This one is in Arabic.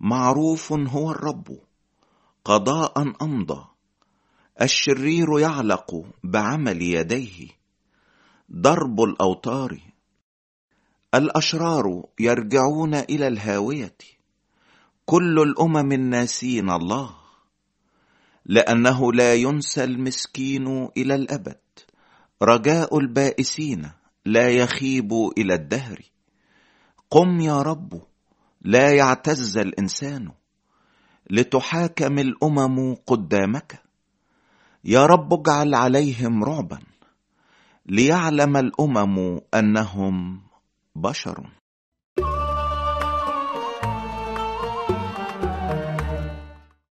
معروف هو الرب قضاء امضى الشرير يعلق بعمل يديه ضرب الاوتار الاشرار يرجعون الى الهاويه كل الامم الناسين الله لانه لا ينسى المسكين الى الابد رجاء البائسين لا يخيب الى الدهر قم يا رب لا يعتز الانسان لتحاكم الامم قدامك يا رب اجعل عليهم رعبا ليعلم الامم انهم بشر